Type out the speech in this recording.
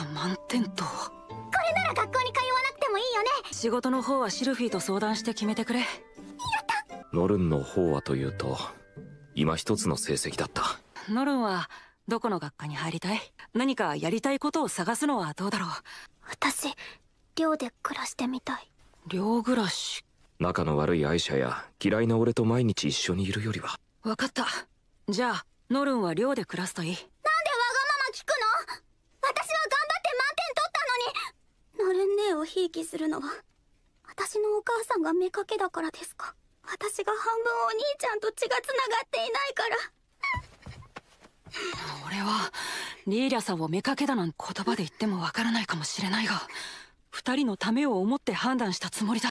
か満点とこれなら学校に通わなくてもいいよね仕事の方はシルフィーと相談して決めてくれやったノルンの方はというと今一つの成績だったノルンはどこの学科に入りたい何かやりたいことを探すのはどうだろう私寮で暮らしてみたい寮暮らし仲の悪い愛者や嫌いな俺と毎日一緒にいるよりは分かったじゃあノルンは寮で暮らすといいひいきするのは私のお母さんがけだからですか私が半分お兄ちゃんと血がつながっていないから俺はリーリャさんをけだなん言葉で言ってもわからないかもしれないが二人のためを思って判断したつもりだ